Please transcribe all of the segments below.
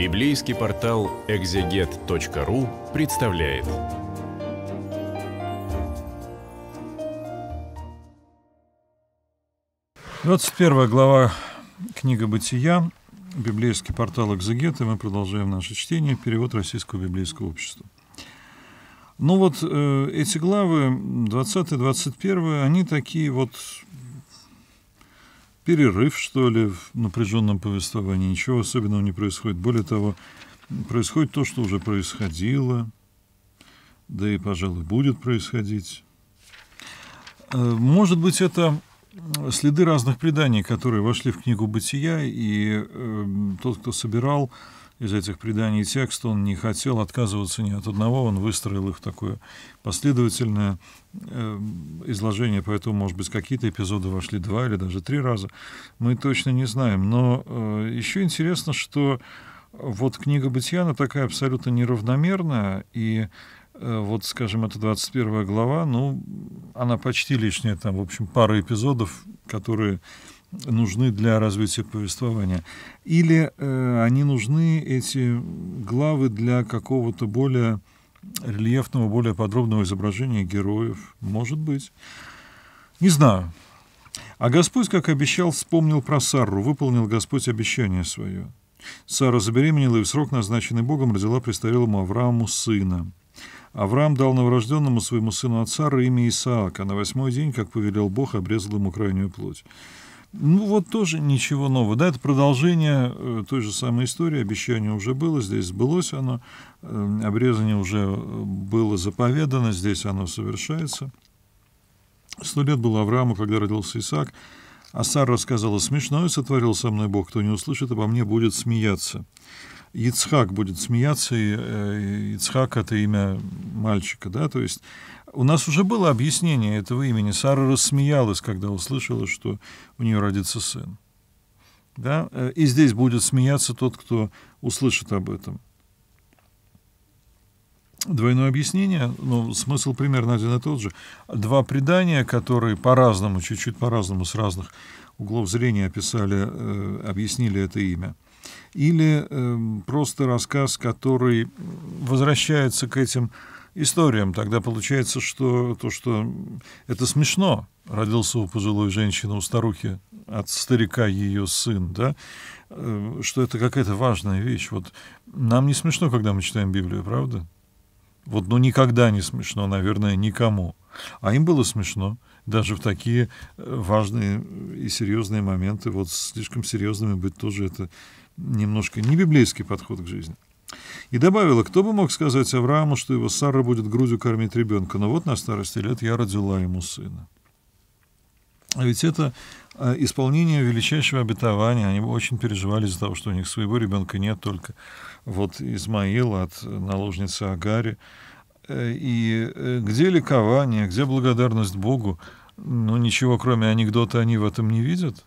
Библейский портал экзегет.ру представляет. Двадцать первая глава книга «Бытия», библейский портал «Экзегет», и мы продолжаем наше чтение, перевод Российского библейского общества. Ну вот э, эти главы, 20-21, и они такие вот перерыв, что ли, в напряженном повествовании. Ничего особенного не происходит. Более того, происходит то, что уже происходило, да и, пожалуй, будет происходить. Э, может быть, это следы разных преданий, которые вошли в книгу «Бытия», и эм, тот, кто собирал, из этих преданий текст, он не хотел отказываться ни от одного, он выстроил их в такое последовательное э, изложение, поэтому, может быть, какие-то эпизоды вошли два или даже три раза, мы точно не знаем. Но э, еще интересно, что вот книга «Бытия», она такая абсолютно неравномерная, и э, вот, скажем, это 21 глава, ну, она почти лишняя, там, в общем, пара эпизодов, которые нужны для развития повествования? Или э, они нужны, эти главы, для какого-то более рельефного, более подробного изображения героев? Может быть. Не знаю. А Господь, как обещал, вспомнил про Сару выполнил Господь обещание свое. Сара забеременела и в срок, назначенный Богом, родила престарелому Аврааму сына. Авраам дал новорожденному своему сыну от Сары имя Исаак, а на восьмой день, как повелел Бог, обрезал ему крайнюю плоть. Ну вот тоже ничего нового. Да, это продолжение э, той же самой истории. Обещание уже было, здесь сбылось оно. Эм, обрезание уже э, было заповедано, здесь оно совершается. Сто лет было Аврааму, когда родился Исаак. А Сара рассказала смешное сотворил со мной Бог, кто не услышит, обо мне будет смеяться. Ицхак будет смеяться, и э, Ицхак — это имя мальчика, да, то есть у нас уже было объяснение этого имени. Сара рассмеялась, когда услышала, что у нее родится сын. Да? Э, и здесь будет смеяться тот, кто услышит об этом. Двойное объяснение, ну, смысл примерно один и тот же. Два предания, которые по-разному, чуть-чуть по-разному, с разных углов зрения описали, э, объяснили это имя. Или э, просто рассказ, который возвращается к этим историям. Тогда получается, что то, что это смешно. Родился у пожилой женщины, у старухи, от старика ее сын, да, э, что это какая-то важная вещь. Вот нам не смешно, когда мы читаем Библию, правда? Вот, ну, никогда не смешно, наверное, никому. А им было смешно даже в такие э, важные и серьезные моменты. Вот слишком серьезными быть тоже это немножко не библейский подход к жизни. И добавила, кто бы мог сказать Аврааму, что его Сара будет грудью кормить ребенка, но вот на старости лет я родила ему сына. А ведь это а, исполнение величайшего обетования. Они очень переживали из-за того, что у них своего ребенка нет, только вот Измаил от наложницы Агари. Э, и э, где ликование, где благодарность Богу? Ну, ничего, кроме анекдота, они в этом не видят.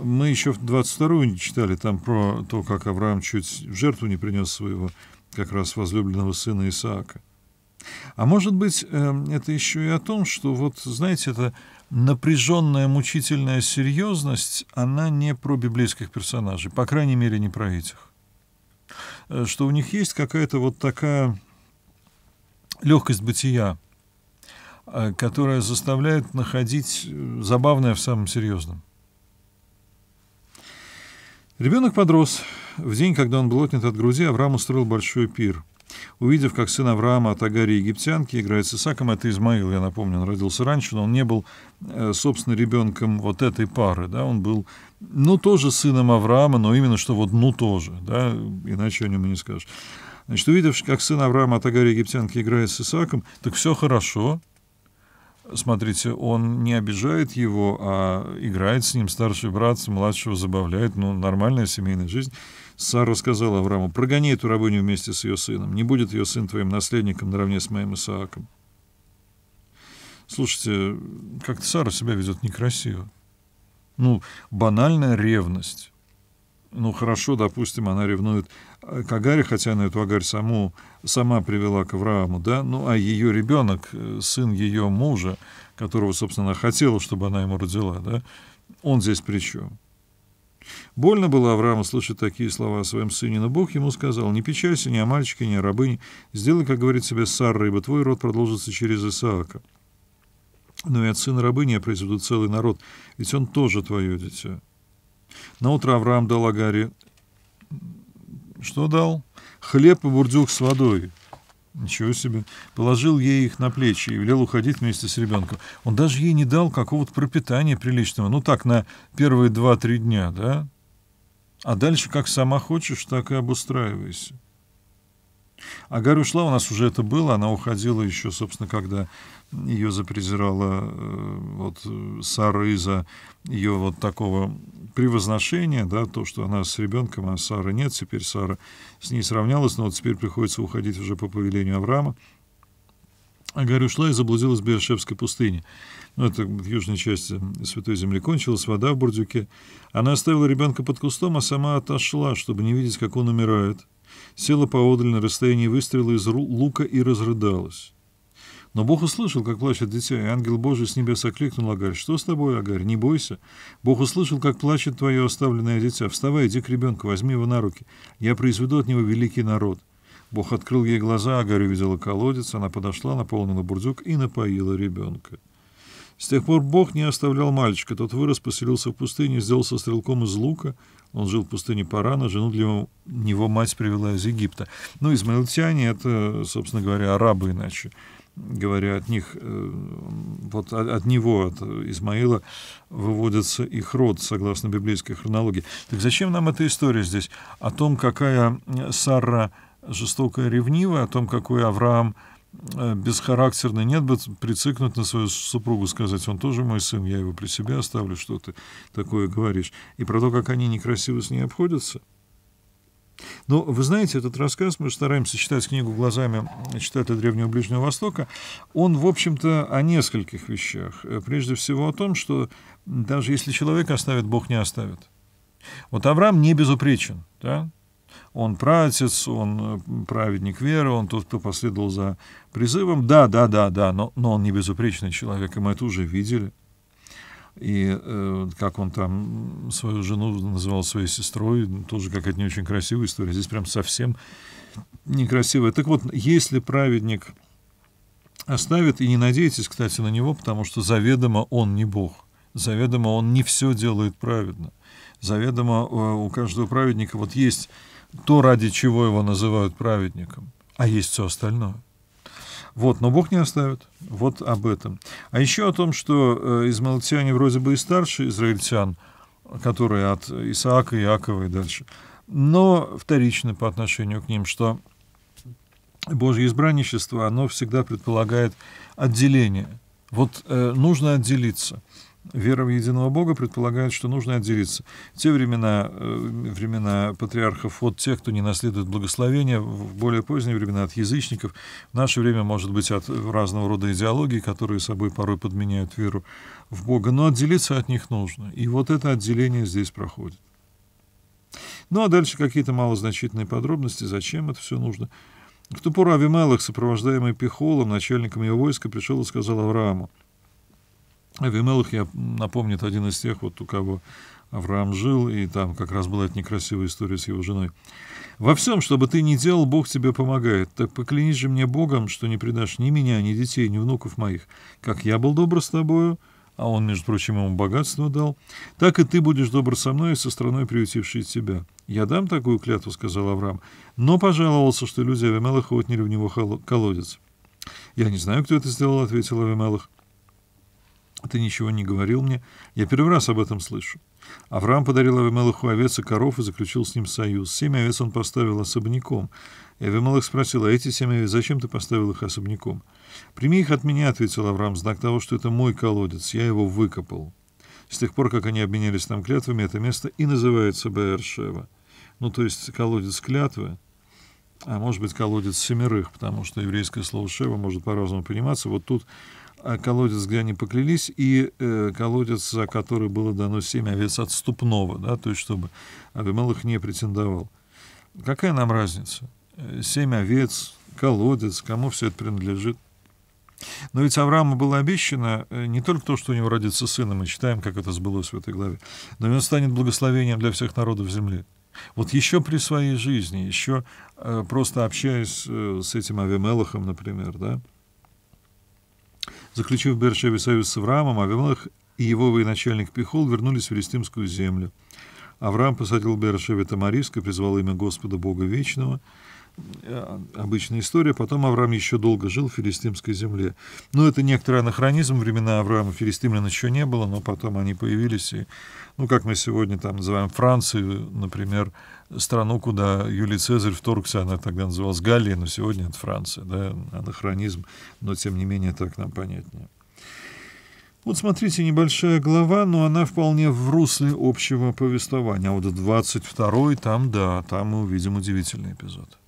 Мы еще в 22-ю читали там про то, как Авраам чуть в жертву не принес своего как раз возлюбленного сына Исаака. А может быть, эм, это еще и о том, что вот, знаете, эта напряженная, мучительная серьезность, она не про библейских персонажей, по крайней мере, не про этих. Э, что у них есть какая-то вот такая легкость бытия, э, которая заставляет находить э, забавное в самом серьезном. Ребенок подрос. В день, когда он был отнят от Грузии, Авраам устроил большой пир. Увидев, как сын Авраама от Агари египтянки играет с Исаком, это Измаил, я напомню, он родился раньше, но он не был, э, собственно, ребенком вот этой пары, да, он был, ну, тоже сыном Авраама, но именно что вот ну тоже, да, иначе о нем и не скажешь. Значит, увидев, как сын Авраама от Агари египтянки играет с Исаком, так все хорошо, Смотрите, он не обижает его, а играет с ним, старший брат, младшего забавляет. Ну, нормальная семейная жизнь. Сара сказала Аврааму, прогони эту рабыню вместе с ее сыном. Не будет ее сын твоим наследником наравне с моим Исааком. Слушайте, как-то Сара себя ведет некрасиво. Ну, банальная ревность ну хорошо, допустим, она ревнует э, к Агаре, хотя она эту Агарь саму, сама привела к Аврааму, да, ну а ее ребенок, э, сын ее мужа, которого, собственно, она хотела, чтобы она ему родила, да, он здесь при чем? Больно было Аврааму слышать такие слова о своем сыне, но Бог ему сказал, «Не печалься ни о мальчике, ни о рабыне, сделай, как говорит себе Сара, ибо твой род продолжится через Исаака. Но и от сына рабыни я произведу целый народ, ведь он тоже твое дитя». На утро Авраам дал Агаре... Что дал? Хлеб и бурдюк с водой. Ничего себе. Положил ей их на плечи и велел уходить вместе с ребенком. Он даже ей не дал какого-то пропитания приличного. Ну так, на первые два-три дня, да? А дальше как сама хочешь, так и обустраивайся. А Гарри ушла, у нас уже это было, она уходила еще, собственно, когда ее запрезирала э, вот Сара из-за ее вот такого превозношения, да, то, что она с ребенком, а Сара нет, теперь Сара с ней сравнялась, но вот теперь приходится уходить уже по повелению Авраама. А Гарри ушла и заблудилась в Бершевской пустыне. Ну, это в южной части Святой Земли кончилась, вода в бурдюке. Она оставила ребенка под кустом, а сама отошла, чтобы не видеть, как он умирает села поодаль на расстоянии выстрела из лука и разрыдалась. Но Бог услышал, как плачет дитя, и ангел Божий с небес окликнул Агарь. «Что с тобой, Агарь? Не бойся. Бог услышал, как плачет твое оставленное дитя. Вставай, иди к ребенку, возьми его на руки. Я произведу от него великий народ». Бог открыл ей глаза, Агарь увидела колодец, она подошла, наполнила бурдюк и напоила ребенка. С тех пор Бог не оставлял мальчика. Тот вырос, поселился в пустыне, сделался стрелком из лука. Он жил в пустыне Парана, жену для него, его мать привела из Египта. Ну, измаилтяне — это, собственно говоря, арабы иначе говоря, от них, э, вот от него, от Измаила, выводится их род, согласно библейской хронологии. Так зачем нам эта история здесь? О том, какая Сара жестокая ревнивая, о том, какой Авраам Э, бесхарактерный, нет бы прицикнуть на свою супругу, сказать, он тоже мой сын, я его при себе оставлю, что ты такое говоришь. И про то, как они некрасиво с ней обходятся. Но ну, вы знаете, этот рассказ, мы стараемся читать книгу глазами э, читателя Древнего Ближнего Востока, он, в общем-то, о нескольких вещах. Э, прежде всего о том, что даже если человек оставит, Бог не оставит. Вот Авраам не безупречен, да? он пратец, он э, праведник веры, он тот, кто последовал за призывом. Да, да, да, да, но, но он не безупречный человек, и мы это уже видели. И э, как он там свою жену называл своей сестрой, тоже какая-то не очень красивая история. Здесь прям совсем некрасивая. Так вот, если праведник оставит, и не надейтесь, кстати, на него, потому что заведомо он не Бог. Заведомо он не все делает праведно. Заведомо э, у каждого праведника вот есть то, ради чего его называют праведником, а есть все остальное. Вот, но Бог не оставит. Вот об этом. А еще о том, что э, измаильтяне вроде бы и старше израильтян, которые от Исаака, Иакова и дальше, но вторично по отношению к ним, что Божье избранничество, оно всегда предполагает отделение. Вот э, нужно отделиться. Вера в единого Бога предполагает, что нужно отделиться. В те времена, э, времена патриархов от тех, кто не наследует благословения, в более поздние времена от язычников, в наше время, может быть, от разного рода идеологий, которые собой порой подменяют веру в Бога, но отделиться от них нужно. И вот это отделение здесь проходит. Ну а дальше какие-то малозначительные подробности, зачем это все нужно. В ту пору Авимелах, сопровождаемый Пихолом, начальником его войска, пришел и сказал Аврааму, Авимелах, я напомню, это один из тех, вот у кого Авраам жил, и там как раз была эта некрасивая история с его женой. «Во всем, что бы ты ни делал, Бог тебе помогает. Так поклянись же мне Богом, что не предашь ни меня, ни детей, ни внуков моих. Как я был добр с тобою, а он, между прочим, ему богатство дал, так и ты будешь добр со мной и со страной, приютившей тебя. Я дам такую клятву, — сказал Авраам, но пожаловался, что люди Авимелаха отняли в него колодец. Я не знаю, кто это сделал, — ответил Авимелах. Ты ничего не говорил мне. Я первый раз об этом слышу. Авраам подарил Авимелаху овец и коров и заключил с ним союз. Семь овец он поставил особняком. И Авимелах спросил, а эти семь овец зачем ты поставил их особняком? «Прими их от меня», — ответил Авраам, — «знак того, что это мой колодец, я его выкопал». С тех пор, как они обменялись там клятвами, это место и называется Беэршева. Ну, то есть колодец клятвы, а может быть колодец семерых, потому что еврейское слово «шева» может по-разному пониматься. Вот тут а колодец, где они поклялись, и э, колодец, за который было дано семя овец отступного, да, то есть чтобы Авимелах не претендовал. Какая нам разница? Э, семь овец, колодец, кому все это принадлежит? Но ведь Аврааму было обещано э, не только то, что у него родится сын, мы читаем, как это сбылось в этой главе, но и он станет благословением для всех народов земли. Вот еще при своей жизни, еще э, просто общаясь э, с этим Авимелахом, например, да, Заключив Бершеви Бершеве союз с Авраамом, Авимелах и его военачальник Пихол вернулись в Филистимскую землю. Авраам посадил Бершеве Тамариск и призвал имя Господа Бога Вечного – Э, обычная история. Потом Авраам еще долго жил в филистимской земле. Но ну, это некоторый анахронизм. Времена Авраама филистимлян еще не было, но потом они появились. И, ну, как мы сегодня там называем Францию, например, страну, куда Юлий Цезарь вторгся, она тогда называлась Галлия, но сегодня это Франция, да, анахронизм, но тем не менее так нам понятнее. Вот смотрите, небольшая глава, но она вполне в русле общего повествования. А вот 22-й, там да, там мы увидим удивительный эпизод.